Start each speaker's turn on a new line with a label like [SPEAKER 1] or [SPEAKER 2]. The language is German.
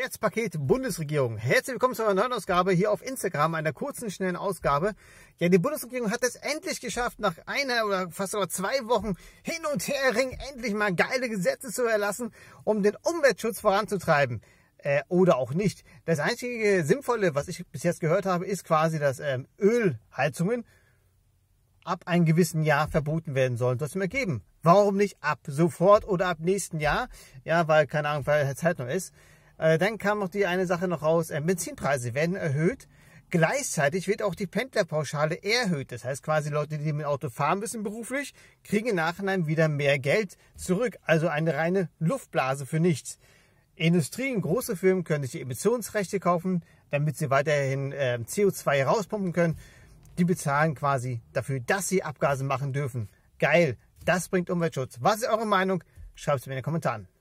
[SPEAKER 1] Herzpaket Bundesregierung. Herzlich willkommen zu einer neuen Ausgabe hier auf Instagram, einer kurzen, schnellen Ausgabe. Ja, die Bundesregierung hat es endlich geschafft, nach einer oder fast sogar zwei Wochen hin und her ringen, endlich mal geile Gesetze zu erlassen, um den Umweltschutz voranzutreiben. Äh, oder auch nicht. Das einzige Sinnvolle, was ich bis jetzt gehört habe, ist quasi, dass ähm, Ölheizungen ab einem gewissen Jahr verboten werden sollen. Soll mir geben. Warum nicht ab sofort oder ab nächsten Jahr? Ja, weil, keine Ahnung, weil Zeit halt noch ist. Äh, dann kam noch die eine Sache noch raus, äh, Benzinpreise werden erhöht. Gleichzeitig wird auch die Pendlerpauschale erhöht. Das heißt quasi Leute, die mit dem Auto fahren müssen beruflich, kriegen im Nachhinein wieder mehr Geld zurück. Also eine reine Luftblase für nichts. Industrien, große Firmen können sich die Emissionsrechte kaufen, damit sie weiterhin äh, CO2 rauspumpen können. Die bezahlen quasi dafür, dass sie Abgase machen dürfen. Geil, das bringt Umweltschutz. Was ist eure Meinung? Schreibt es mir in den Kommentaren.